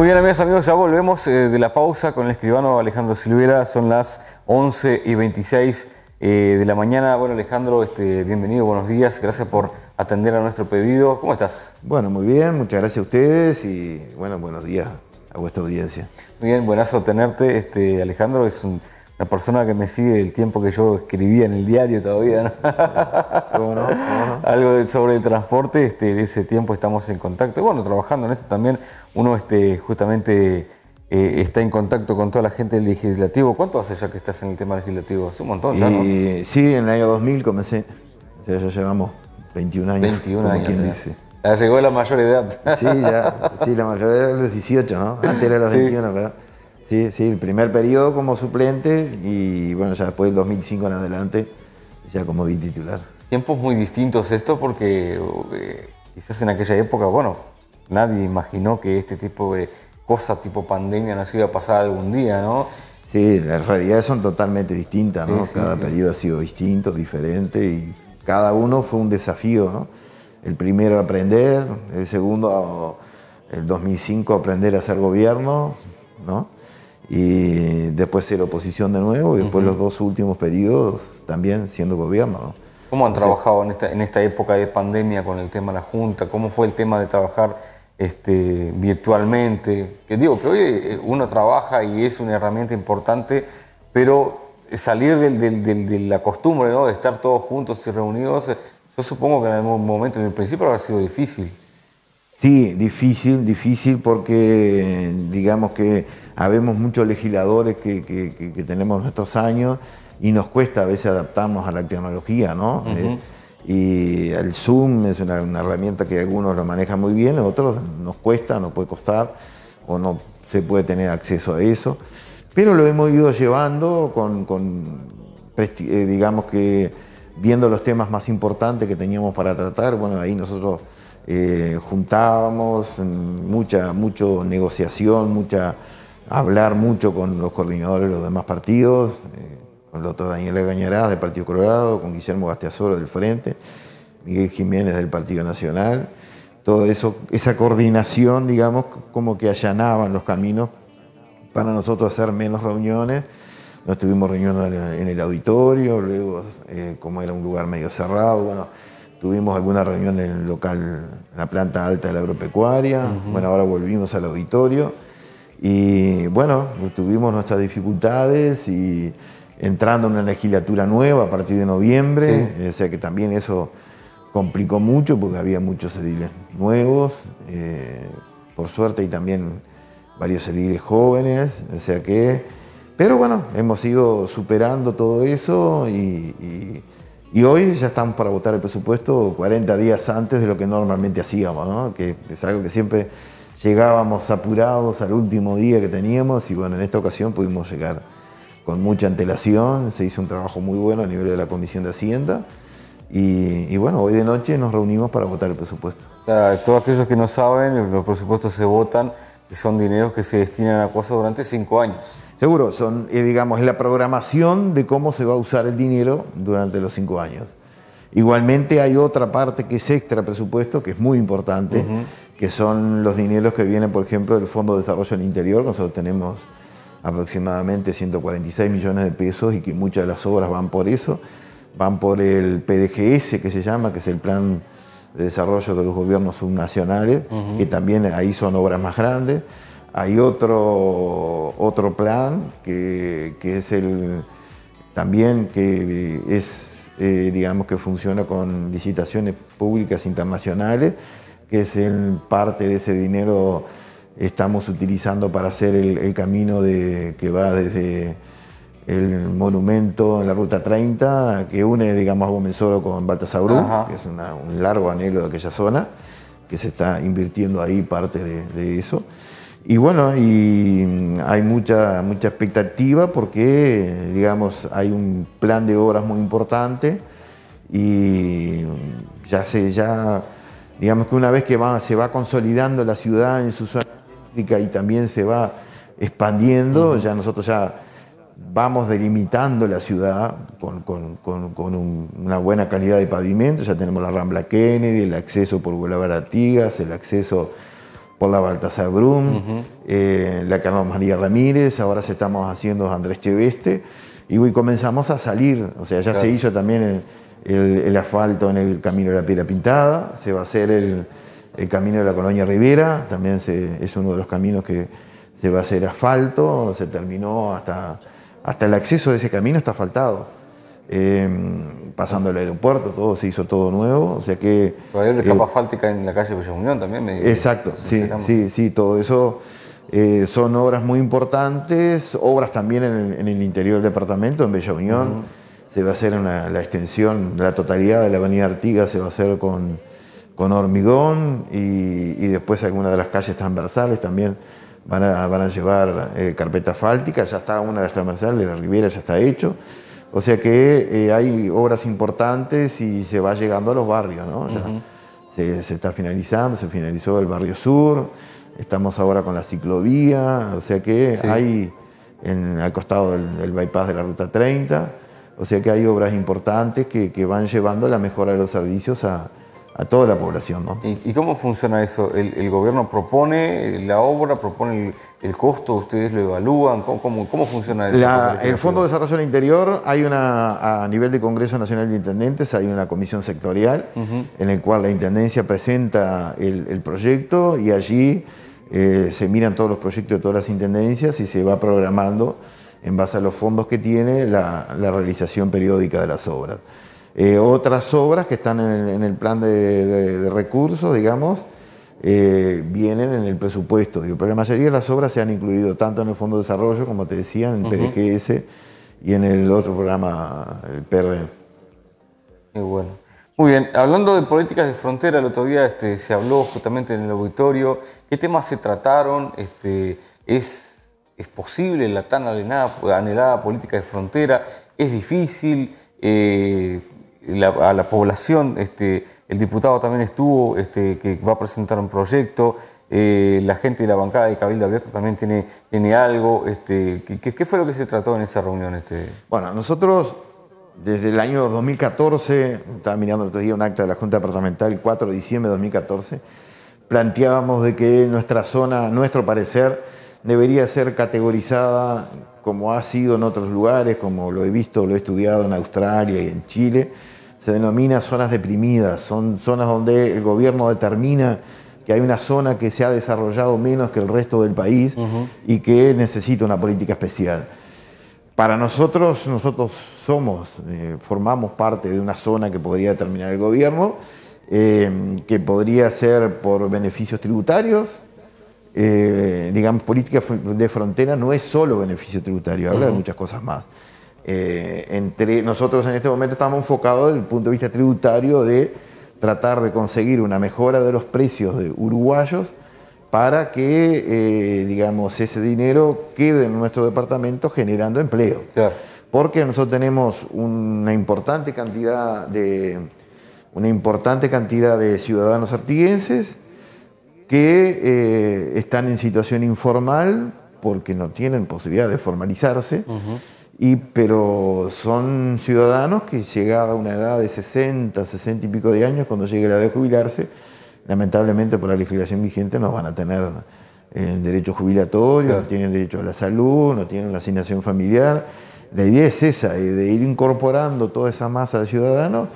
Muy bien, amigos, ya volvemos eh, de la pausa con el escribano Alejandro Silvera. Son las 11 y 26 eh, de la mañana. Bueno, Alejandro, este, bienvenido, buenos días. Gracias por atender a nuestro pedido. ¿Cómo estás? Bueno, muy bien, muchas gracias a ustedes y bueno, buenos días a vuestra audiencia. Muy bien, buenazo tenerte, este, Alejandro. Es un la persona que me sigue el tiempo que yo escribía en el diario todavía, ¿no? ¿Cómo cómo no algo sobre el transporte, este, de ese tiempo estamos en contacto. Bueno, trabajando en esto también, uno este, justamente eh, está en contacto con toda la gente del legislativo. ¿Cuánto hace ya que estás en el tema legislativo? Hace un montón ya, ¿no? sí, en el año 2000 comencé, o sea, ya llevamos 21 años. 21 años. Quien dice. Ya llegó la mayor edad. Sí, ya, sí, la mayor edad es los 18, ¿no? Antes era los 21, pero... Sí, sí, el primer periodo como suplente y bueno, ya después del 2005 en adelante, ya como di titular. Tiempos muy distintos esto porque eh, quizás en aquella época, bueno, nadie imaginó que este tipo de cosas tipo pandemia nos iba a pasar algún día, ¿no? Sí, las realidades son totalmente distintas, ¿no? cada periodo ha sido distinto, diferente y cada uno fue un desafío, ¿no? El primero aprender, el segundo, el 2005 aprender a hacer gobierno, ¿no? y después ser oposición de nuevo y después los dos últimos periodos también siendo gobierno. ¿Cómo han trabajado en esta, en esta época de pandemia con el tema de la Junta? ¿Cómo fue el tema de trabajar este, virtualmente? Que digo que hoy eh, uno trabaja y es una herramienta importante, pero salir del, del, del, de la costumbre ¿no? de estar todos juntos y reunidos, eh, yo supongo que en algún momento, en el principio, habrá sido difícil. Sí, difícil, difícil porque digamos que habemos muchos legisladores que, tenemos nuestros años y nos cuesta a veces adaptarnos a la tecnología, ¿no? Eh, y el Zoom es una, herramienta que algunos lo manejan muy bien, otros nos cuesta, nos puede costar o no se puede tener acceso a eso. Pero lo hemos ido llevando con, eh, digamos que viendo los temas más importantes que teníamos para tratar, bueno, ahí nosotros eh, juntábamos, mucha, mucho negociación, mucha hablar mucho con los coordinadores de los demás partidos, eh, con el doctor Daniel Agañarás del Partido Colorado, con Guillermo Gasteazoro del Frente, Miguel Jiménez del Partido Nacional. Todo eso, esa coordinación, digamos, como que allanaban los caminos para nosotros hacer menos reuniones. Nos tuvimos reuniones en el auditorio, luego, eh, como era un lugar medio cerrado, bueno Tuvimos alguna reunión en el local, en la planta alta de la agropecuaria. Bueno, ahora volvimos al auditorio. Y bueno, tuvimos nuestras dificultades y entrando en una legislatura nueva a partir de noviembre, eh, o sea que también eso complicó mucho porque había muchos ediles nuevos, eh, por suerte, y también varios ediles jóvenes, o sea que... Pero bueno, hemos ido superando todo eso y y hoy ya estamos para votar el presupuesto 40 días antes de lo que normalmente hacíamos, que es algo que siempre llegábamos apurados al último día que teníamos y bueno, en esta ocasión pudimos llegar con mucha antelación, se hizo un trabajo muy bueno a nivel de la Comisión de Hacienda y, bueno, hoy de noche nos reunimos para votar el presupuesto. todos aquellos que no saben, los presupuestos se votan son dineros que se destinan a cosas durante cinco años. Seguro, son, eh, digamos, la programación de cómo se va a usar el dinero durante los cinco años. Igualmente hay otra parte que es extra presupuesto, que es muy importante, que son los dineros que vienen, por ejemplo, del Fondo de Desarrollo del Interior. Nosotros tenemos aproximadamente 146 millones de pesos y que muchas de las obras van por eso, van por el PDGS que se llama, que es el Plan de Desarrollo de los Gobiernos Subnacionales, que también ahí son obras más grandes. Hay otro, plan que, es el también que es, eh, digamos, que funciona con licitaciones públicas internacionales, que es parte de ese dinero estamos utilizando para hacer el, camino que va desde el monumento en la Ruta 30, que une, digamos, a Oro con Baltasaurú, que es un largo anhelo de aquella zona, que se está invirtiendo ahí parte de eso. Y bueno, y mm, hay mucha, mucha expectativa porque, digamos, hay un plan de obras muy importante y mm, ya se, ya, digamos que una vez que se va consolidando la ciudad en su zona y también se va expandiendo, ya nosotros ya vamos delimitando la ciudad con, una buena calidad de pavimento, ya tenemos la Rambla Kennedy, el acceso por Boulevard el acceso por la Baltasar Brum, eh, la Carlos María Ramírez, ahora se estamos haciendo Andrés Cheveste, y comenzamos a salir, o sea, ya se hizo también el, asfalto en el Camino de la Piedra Pintada, se va a hacer el, Camino de la Colonia Rivera, también es uno de los caminos que se va a hacer asfalto, se terminó hasta, hasta el acceso de ese camino está asfaltado. Em, pasando el aeropuerto, todo se hizo todo nuevo, o sea que... una eh, capa asfáltica en la calle Bella Unión también, Exacto, sí, sí, todo eso eh, son obras muy importantes, obras también en el, interior del departamento, en Bella Unión, se va a hacer la extensión, la totalidad de la avenida Artigas se va a hacer con, hormigón y, después algunas de las calles transversales también van a, van a llevar eh, carpeta ya está una de las transversales, la Riviera ya está hecho. O sea que eh, hay obras importantes y se va llegando a los barrios, ¿no? se, está finalizando, se finalizó el barrio sur, estamos ahora con la ciclovía, o sea que hay al costado del, bypass de la Ruta 30, o sea que hay obras importantes que van llevando la mejora de los servicios a, a toda la población. ¿no? ¿Y, cómo funciona eso? ¿El, gobierno propone la obra, propone el, costo, ustedes lo evalúan? ¿Cómo, cómo, funciona eso? el Fondo de Desarrollo del Interior, hay una, a nivel de Congreso Nacional de Intendentes, hay una comisión sectorial en la cual la Intendencia presenta el, proyecto y allí eh, se miran todos los proyectos de todas las Intendencias y se va programando en base a los fondos que tiene la realización periódica de las obras. Eh, otras obras que están en el, plan de, recursos, digamos, eh, vienen en el presupuesto. Digo, pero la mayoría de las obras se han incluido tanto en el Fondo de Desarrollo, como te decía, en el PDGS y en el otro programa, el PRM. E. Muy bueno. Muy bien, hablando de políticas de frontera, el otro día este, se habló justamente en el auditorio, ¿qué temas se trataron? Este, ¿es, posible la tan anhelada, política de frontera? ¿Es difícil? Eh, a la población. Este, el diputado también estuvo, este, que va a presentar un proyecto. Eh, la gente de la bancada de Cabildo Abierto también tiene, tiene algo. Este, ¿qué, fue lo que se trató en esa reunión? Este? Bueno, nosotros desde el año 2014, estaba mirando el otro día un acta de la Junta Departamental, 4 de diciembre de 2014, planteábamos de que nuestra zona, nuestro parecer, debería ser categorizada como ha sido en otros lugares, como lo he visto, lo he estudiado en Australia y en Chile, se denomina zonas deprimidas, son zonas donde el gobierno determina que hay una zona que se ha desarrollado menos que el resto del país y que necesita una política especial. Para nosotros, nosotros somos, eh, formamos parte de una zona que podría determinar el gobierno, eh, que podría ser por beneficios tributarios, eh, digamos, política de frontera no es solo beneficio tributario, habla de muchas cosas más. Eh, entre, nosotros en este momento estamos enfocados desde el punto de vista tributario de tratar de conseguir una mejora de los precios de uruguayos para que, eh, digamos, ese dinero quede en nuestro departamento generando empleo. Porque nosotros tenemos una importante cantidad de, una importante cantidad de ciudadanos artiguenses que eh, están en situación informal porque no tienen posibilidad de formalizarse. Y, pero son ciudadanos que llegada a una edad de 60, 60 y pico de años, cuando llegue la edad de jubilarse, lamentablemente por la legislación vigente no van a tener el eh, derecho jubilatorio, no tienen derecho a la salud, no tienen la asignación familiar. La idea es esa, eh, de ir incorporando toda esa masa de ciudadanos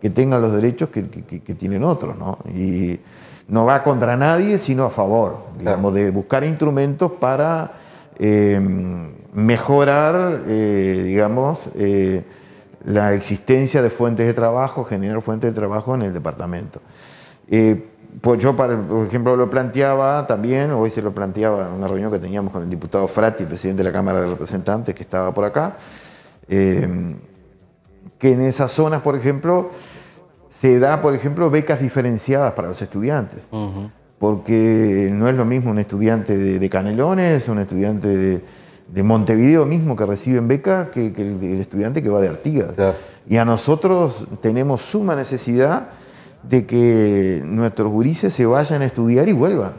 que tengan los derechos que, tienen otros, ¿no? Y no va contra nadie, sino a favor, digamos, de buscar instrumentos para Em, mejorar, eh, digamos, eh, la existencia de fuentes de trabajo, generar fuentes de trabajo en el departamento. Eh, pues yo, por ejemplo, lo planteaba también, hoy se lo planteaba en una reunión que teníamos con el diputado Frati, presidente de la Cámara de Representantes, que estaba por acá, em, que en esas zonas, por ejemplo, se da, por ejemplo, becas diferenciadas para los estudiantes. Ajá porque no es lo mismo un estudiante de, Canelones, un estudiante de, Montevideo mismo que recibe beca, que, que el, estudiante que va de Artigas. Y a nosotros tenemos suma necesidad de que nuestros gurises se vayan a estudiar y vuelvan.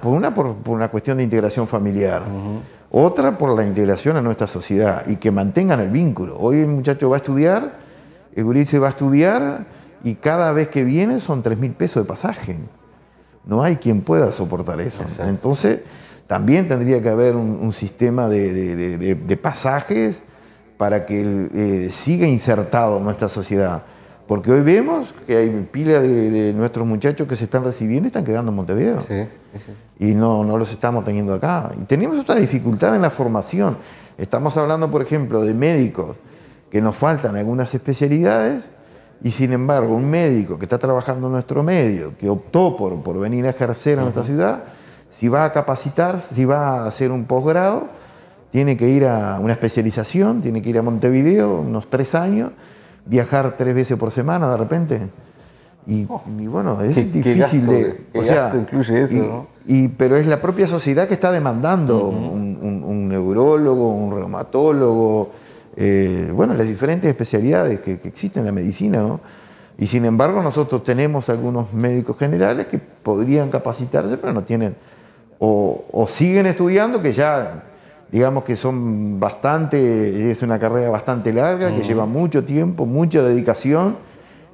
Por una, por, una cuestión de integración familiar. Otra, por la integración a nuestra sociedad y que mantengan el vínculo. Hoy el muchacho va a estudiar, el gurise va a estudiar y cada vez que viene son 3 mil pesos de pasaje. No hay quien pueda soportar eso. Entonces, también tendría que haber un, sistema de, pasajes para que eh, siga insertado nuestra sociedad. Porque hoy vemos que hay pila de, nuestros muchachos que se están recibiendo y están quedando en Montevideo. Y no, no los estamos teniendo acá. Y tenemos otra dificultad en la formación. Estamos hablando, por ejemplo, de médicos que nos faltan algunas especialidades y sin embargo, un médico que está trabajando en nuestro medio, que optó por, por venir a ejercer en nuestra ciudad, si va a capacitar, si va a hacer un posgrado, tiene que ir a una especialización, tiene que ir a Montevideo unos tres años, viajar tres veces por semana de repente. Y, oh. bueno, es difícil o sea, incluye eso, y, pero es la propia sociedad que está demandando un neurólogo, un reumatólogo, eh, bueno, las diferentes especialidades que, existen en la medicina, ¿no? Y sin embargo nosotros tenemos algunos médicos generales que podrían capacitarse, pero no tienen, o, siguen estudiando, que ya digamos que son bastante, es una carrera bastante larga, que lleva mucho tiempo, mucha dedicación,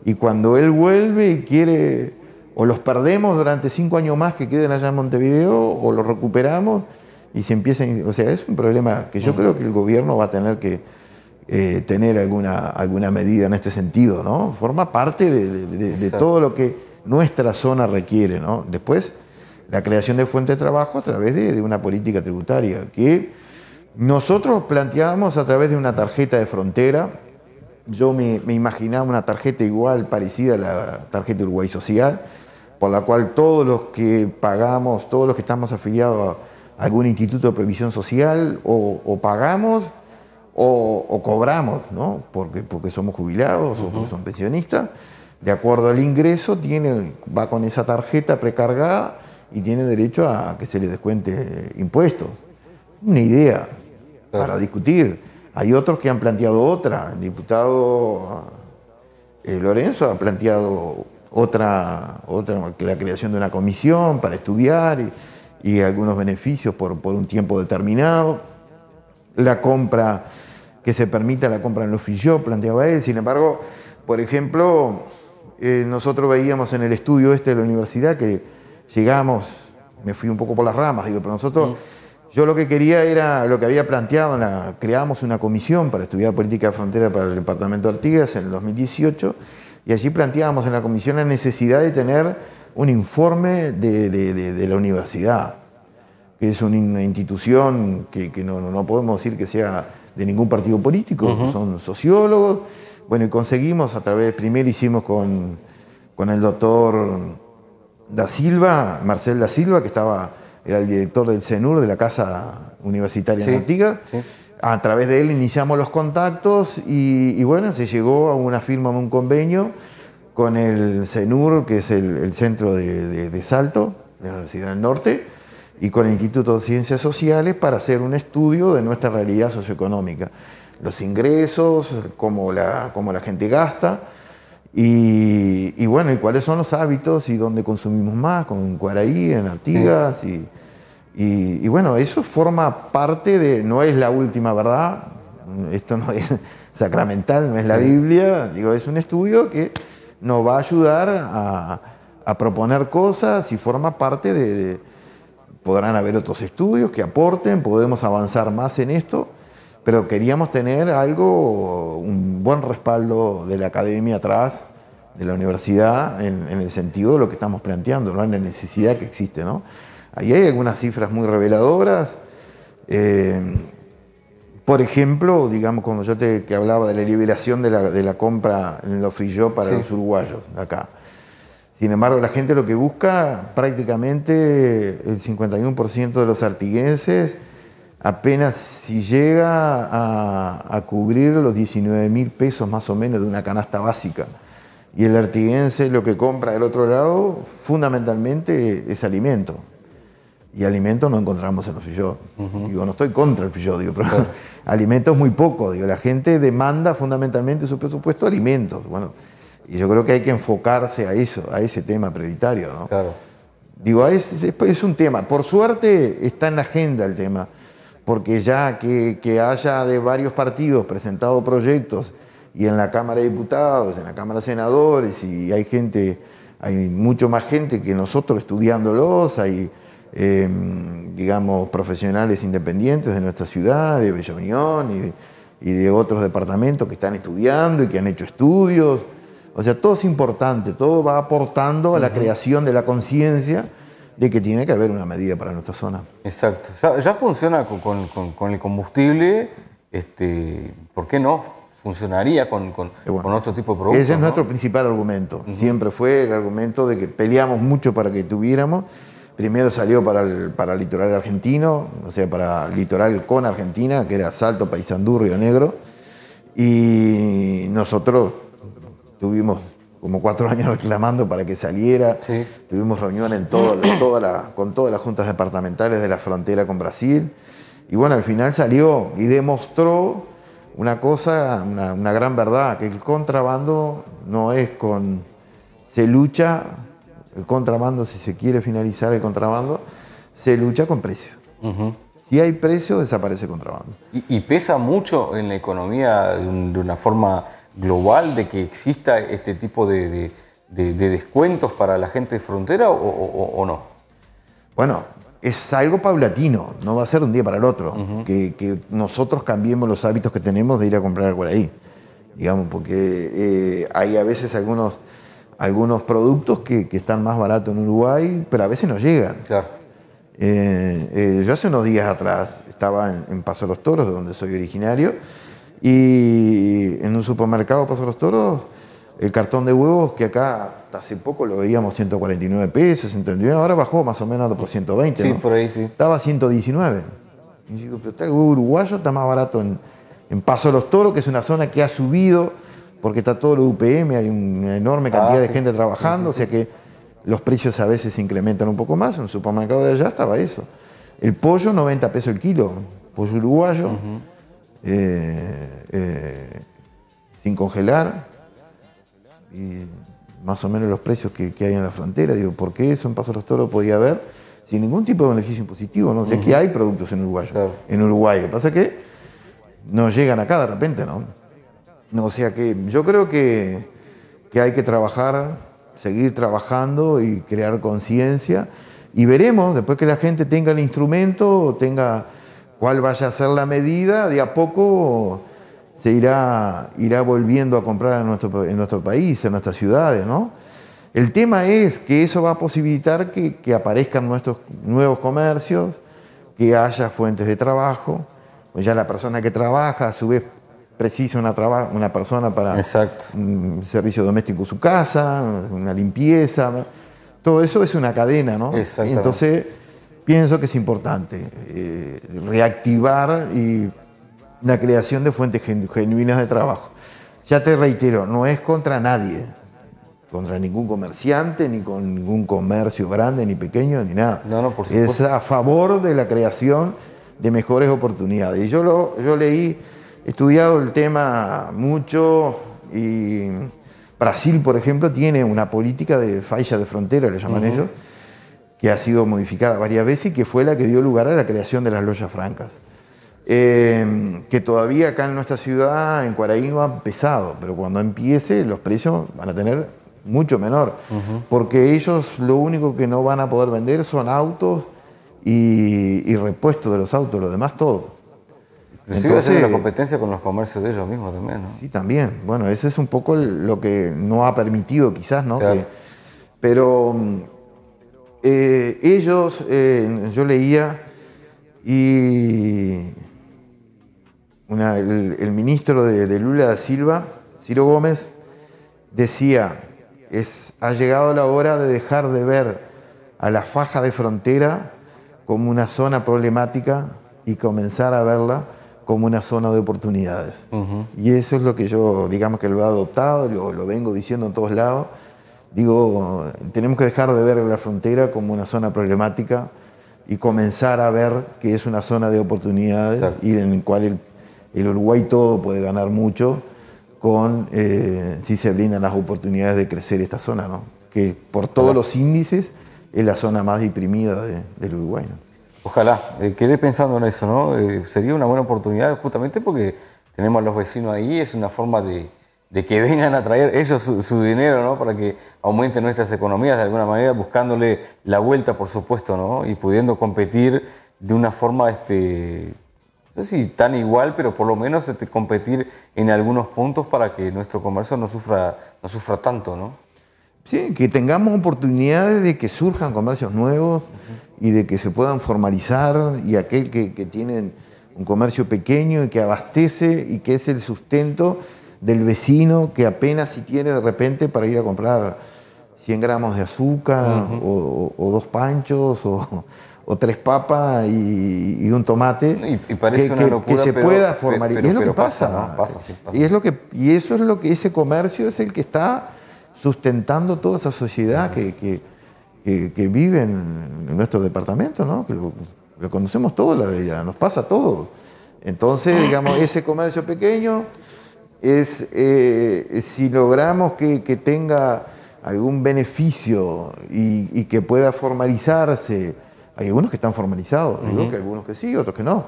y cuando él vuelve y quiere, o los perdemos durante cinco años más que queden allá en Montevideo, o los recuperamos y se empiezan, o sea, es un problema que yo creo que el gobierno va a tener que, eh, tener alguna, alguna medida en este sentido, ¿no? Forma parte de, todo lo que nuestra zona requiere, ¿no? Después, la creación de fuentes de trabajo a través de, una política tributaria, que nosotros planteábamos a través de una tarjeta de frontera. Yo me, imaginaba una tarjeta igual, parecida a la tarjeta Uruguay Social, por la cual todos los que pagamos, todos los que estamos afiliados a algún instituto de previsión social o pagamos o, cobramos, ¿no? Porque, porque somos jubilados o porque son pensionistas, de acuerdo al ingreso, tiene, va con esa tarjeta precargada y tiene derecho a que se le descuente impuestos. Una idea para discutir. Hay otros que han planteado otra. El diputado eh, Lorenzo ha planteado otra, otra, la creación de una comisión para estudiar y, algunos beneficios por, por, un tiempo determinado. La compra que se permita la compra en los oficio, planteaba él. Sin embargo, por ejemplo, eh, nosotros veíamos en el estudio este de la universidad que llegamos, me fui un poco por las ramas, digo, pero nosotros, yo lo que quería era, lo que había planteado, la, creamos una comisión para estudiar política de frontera para el departamento de Artigas en el 2018, y allí planteábamos en la comisión la necesidad de tener un informe de, la universidad, que es una institución que, no, no podemos decir que sea de ningún partido político, son sociólogos. Bueno, y conseguimos a través, primero hicimos con, con el doctor Da Silva, Marcel Da Silva, que estaba, era el director del CENUR, de la Casa Universitaria sí, A través de él iniciamos los contactos y, bueno, se llegó a una firma de un convenio con el CENUR, que es el, centro de, de Salto, de la Universidad del Norte y con el Instituto de Ciencias Sociales para hacer un estudio de nuestra realidad socioeconómica, los ingresos, cómo la, la gente gasta y, bueno, y cuáles son los hábitos y dónde consumimos más, con Cuaraí, en Artigas y, bueno, eso forma parte de, no es la última verdad, esto no es sacramental, no es la Biblia, digo, es un estudio que nos va a ayudar a, proponer cosas y forma parte de podrán haber otros estudios que aporten, podemos avanzar más en esto, pero queríamos tener algo, un buen respaldo de la academia atrás, de la universidad, en, el sentido de lo que estamos planteando, ¿no? en la necesidad que existe. Ahí hay algunas cifras muy reveladoras. Eh, por ejemplo, digamos, cuando yo te que hablaba de la liberación de la, compra en los free para los uruguayos, acá. Sin embargo, la gente lo que busca, prácticamente el 51% de los artiguenses, apenas si llega a, cubrir los 19 mil pesos más o menos de una canasta básica. Y el artiguense lo que compra del otro lado, fundamentalmente, es alimento. Y alimento no encontramos en los fillos. Digo, no estoy contra el fillo, digo, pero alimento alimentos muy poco. Digo, la gente demanda fundamentalmente su presupuesto alimentos. Bueno, y yo creo que hay que enfocarse a eso, a ese tema prioritario, ¿no? Claro. Digo, pues es, un tema. Por suerte está en la agenda el tema, porque ya que, haya de varios partidos presentado proyectos y en la Cámara de Diputados, en la Cámara de Senadores, y hay gente, hay mucho más gente que nosotros estudiándolos, hay, em, digamos, profesionales independientes de nuestra ciudad, de Bella Unión y de otros departamentos que están estudiando y que han hecho estudios o sea, todo es importante, todo va aportando a la creación de la conciencia de que tiene que haber una medida para nuestra zona. Exacto. Ya, funciona con, el combustible, este, ¿por qué no? Funcionaría con, otro tipo de productos. Ese es nuestro principal argumento. Siempre fue el argumento de que peleamos mucho para que tuviéramos. Primero salió para el, para litoral argentino, o sea, para el litoral con Argentina, que era Salto, Paysandú, Río Negro. Y nosotros Tuvimos como cuatro años reclamando para que saliera. Tuvimos reunión en con todas las juntas departamentales de la frontera con Brasil. Y bueno, al final salió y demostró una cosa, una, gran verdad, que el contrabando no es con... Se lucha, el contrabando, si se quiere finalizar el contrabando, se lucha con precio. Si hay precio, desaparece el contrabando. ¿Y, pesa mucho en la economía de una forma global de que exista este tipo de, descuentos para la gente de frontera o, no? Bueno, es algo paulatino, no va a ser un día para el otro, que, nosotros cambiemos los hábitos que tenemos de ir a comprar algo ahí, digamos, porque eh, hay a veces algunos, productos que, están más baratos en Uruguay, pero a veces no llegan. Eh, eh, yo hace unos días atrás estaba en, Paso los Toros, de donde soy originario, y en un supermercado Paso los Toros, el cartón de huevos que acá hace poco lo veíamos 149 pesos, ahora bajó más o menos por 120. Sí, por ahí sí. Estaba 119. Y digo, pero este huevo uruguayo está más barato en, en Paso los Toros, que es una zona que ha subido porque está todo el UPM, hay una enorme ah, cantidad de gente trabajando, o sea que los precios a veces se incrementan un poco más. En un supermercado de allá estaba eso. El pollo, 90 pesos el kilo, pollo uruguayo. Eh, eh, sin congelar, y más o menos los precios que, hay en la frontera. Digo, ¿por qué eso en Paso de los Toros podía haber sin ningún tipo de beneficio impositivo? No o sea, que hay productos en Uruguay. En Uruguay, lo que pasa es que no llegan acá de repente, ¿no? no o sea que yo creo que, que hay que trabajar, seguir trabajando y crear conciencia. Y veremos, después que la gente tenga el instrumento, tenga cuál vaya a ser la medida, de a poco se irá, irá volviendo a comprar en nuestro, en nuestro país, en nuestras ciudades, ¿no? El tema es que eso va a posibilitar que, aparezcan nuestros nuevos comercios, que haya fuentes de trabajo, pues ya la persona que trabaja a su vez precisa una, una persona para un servicio doméstico en su casa, una limpieza, todo eso es una cadena, ¿no? Entonces pienso que es importante eh, reactivar y la creación de fuentes genuinas de trabajo. Ya te reitero, no es contra nadie, contra ningún comerciante, ni con ningún comercio grande, ni pequeño, ni nada. No, no, por supuesto. Es a favor de la creación de mejores oportunidades. Y yo, lo, yo leí, he estudiado el tema mucho y Brasil, por ejemplo, tiene una política de falla de frontera, le llaman ellos, que ha sido modificada varias veces y que fue la que dio lugar a la creación de las loyas francas. Eh, que todavía acá en nuestra ciudad, en Cuaraí, no han pesado, pero cuando empiece los precios van a tener mucho menor, porque ellos lo único que no van a poder vender son autos y, repuestos de los autos, lo demás todo. Inclusive la competencia con los comercios de ellos mismos también, ¿no? Sí, también. Bueno, ese es un poco lo que no ha permitido quizás, ¿no? pero eh, ellos, eh, yo leía y el, ministro de, Lula da Silva, Ciro Gómez, decía, es, ha llegado la hora de dejar de ver a la faja de frontera como una zona problemática y comenzar a verla como una zona de oportunidades. Y eso es lo que yo, digamos que lo he adoptado, lo vengo diciendo en todos lados. Digo, tenemos que dejar de ver la frontera como una zona problemática y comenzar a ver que es una zona de oportunidades y en la cual el, Uruguay todo puede ganar mucho con eh, si se brindan las oportunidades de crecer esta zona, que por todos los índices es la zona más deprimida del Uruguay. Ojalá, eh, quedé pensando en eso, ¿no? Eh, sería una buena oportunidad justamente porque tenemos a los vecinos ahí, es una forma de, de que vengan a traer ellos su, dinero, ¿no? Para que aumenten nuestras economías de alguna manera, buscándole la vuelta, por supuesto, ¿no? Y pudiendo competir de una forma, este, no sé si tan igual, pero por lo menos este, competir en algunos puntos para que nuestro comercio no sufra, no sufra tanto, ¿no? Sí, que tengamos oportunidades de que surjan comercios nuevos y de que se puedan formalizar y aquel que tiene un comercio pequeño y que abastece y que es el sustento del vecino que apenas si tiene de repente para ir a comprar 100 gramos de azúcar o, dos panchos o, tres papas y, un tomate. Y, parece que, se pueda formar. y es lo que pasa. Y, es lo que, y eso es lo que ese comercio es el que está sustentando toda esa sociedad que, que, vive en, nuestro departamento, ¿no? que lo, conocemos todos la realidad, nos pasa todo. Entonces, digamos, ese comercio pequeño es eh, si logramos que, tenga algún beneficio y, que pueda formalizarse. Hay algunos que están formalizados, que algunos que sí, otros que no,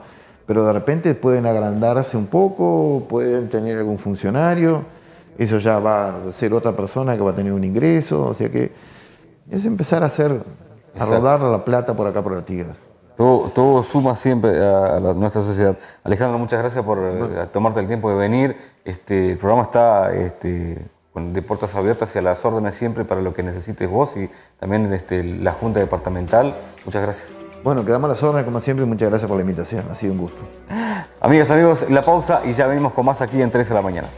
pero de repente pueden agrandarse un poco, pueden tener algún funcionario, eso ya va a ser otra persona que va a tener un ingreso, o sea que es empezar a hacer, a rodar la plata por acá por las tigas todo suma siempre a, nuestra sociedad. Alejandro, muchas gracias por eh, tomarte el tiempo de venir. Este, el programa está este, de puertas abiertas y a las órdenes siempre para lo que necesites vos y también este, la Junta Departamental. Muchas gracias. Bueno, quedamos a las órdenes como siempre y muchas gracias por la invitación. Ha sido un gusto. Amigas, amigos, la pausa y ya venimos con más aquí en 3 de la mañana.